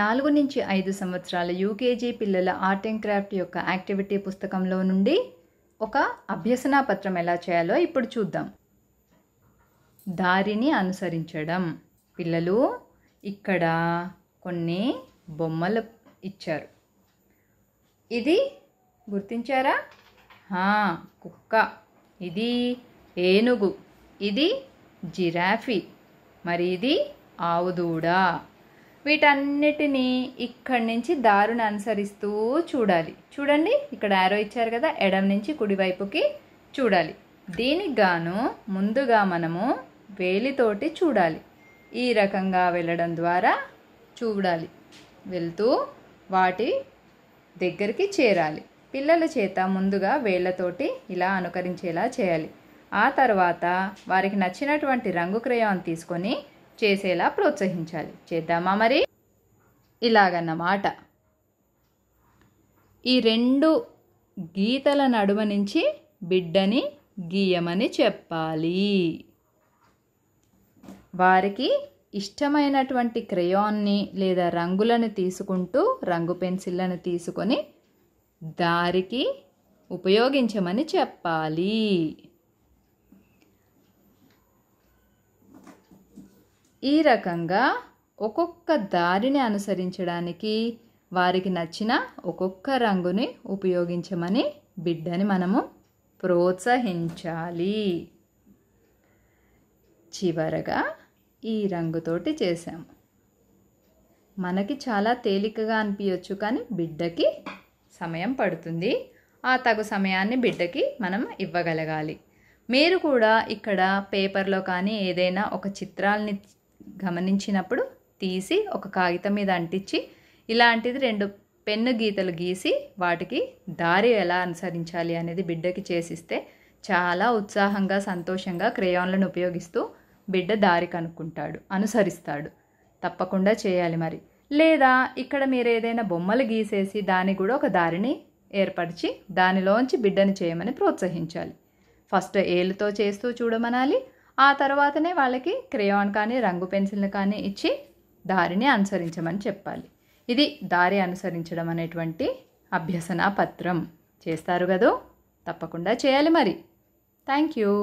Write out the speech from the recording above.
నాలుగు నుంచి ఐదు సంవత్సరాల యూకేజీ పిల్లల ఆర్ట్ అండ్ క్రాఫ్ట్ యొక్క యాక్టివిటీ పుస్తకంలో నుండి ఒక అభ్యసన పత్రం ఎలా చేయాలో ఇప్పుడు చూద్దాం దారిని అనుసరించడం పిల్లలు ఇక్కడ కొన్ని బొమ్మలు ఇచ్చారు ఇది గుర్తించారా కుక్క ఇది ఏనుగు ఇది జిరాఫీ మరి ఇది ఆవుదూడ వీటన్నిటినీ ఇక్కడి నుంచి దారుణ అనుసరిస్తూ చూడాలి చూడండి ఇక్కడ యారో ఇచ్చారు కదా ఎడం నుంచి కుడివైపుకి చూడాలి దీనికి గాను ముందుగా మనము వేలితోటి చూడాలి ఈ రకంగా వెళ్ళడం ద్వారా చూడాలి వెళ్తూ వాటి దగ్గరికి చేరాలి పిల్లల చేత ముందుగా వేళ్లతోటి ఇలా అనుకరించేలా చేయాలి ఆ తర్వాత వారికి నచ్చినటువంటి రంగు క్రయాన్ని తీసుకొని చేసేలా ప్రోత్సహించాలి చేద్దామా మరి ఇలాగన్నమాట ఈ రెండు గీతల నడుమ నుంచి బిడ్డని గీయమని చెప్పాలి వారికి ఇష్టమైనటువంటి క్రయాన్ని లేదా రంగులను తీసుకుంటూ రంగు పెన్సిళ్ళను తీసుకొని దారికి ఉపయోగించమని చెప్పాలి ఈ రకంగా ఒక్కొక్క దారిని అనుసరించడానికి వారికి నచ్చిన ఒక్కొక్క రంగుని ఉపయోగించమని బిడ్డని మనము ప్రోత్సహించాలి చివరగా ఈ రంగుతోటి చేసాము మనకి చాలా తేలికగా అనిపించవచ్చు కానీ బిడ్డకి సమయం పడుతుంది ఆ తగు సమయాన్ని బిడ్డకి మనం ఇవ్వగలగాలి మీరు కూడా ఇక్కడ పేపర్లో కానీ ఏదైనా ఒక చిత్రాల్ని గమనించినప్పుడు తీసి ఒక కాగితం మీద అంటించి ఇలాంటిది రెండు పెన్ను గీతలు గీసి వాటికి దారి ఎలా అనుసరించాలి అనేది బిడ్డకి చేసిస్తే చాలా ఉత్సాహంగా సంతోషంగా క్రేయాన్లను ఉపయోగిస్తూ బిడ్డ దారి కనుక్కుంటాడు అనుసరిస్తాడు తప్పకుండా చేయాలి మరి లేదా ఇక్కడ మీరు ఏదైనా బొమ్మలు గీసేసి దాని కూడా ఒక దారిని ఏర్పరిచి దానిలోంచి బిడ్డను చేయమని ప్రోత్సహించాలి ఫస్ట్ ఏలుతో చేస్తూ చూడమనాలి ఆ తర్వాతనే వాళ్ళకి క్రేయాన్ కానీ రంగు పెన్సిల్ని కానీ ఇచ్చి దారిని అనుసరించమని చెప్పాలి ఇది దారి అనుసరించడం అనేటువంటి అభ్యసన పత్రం చేస్తారు కదూ తప్పకుండా చేయాలి మరి థ్యాంక్ యూ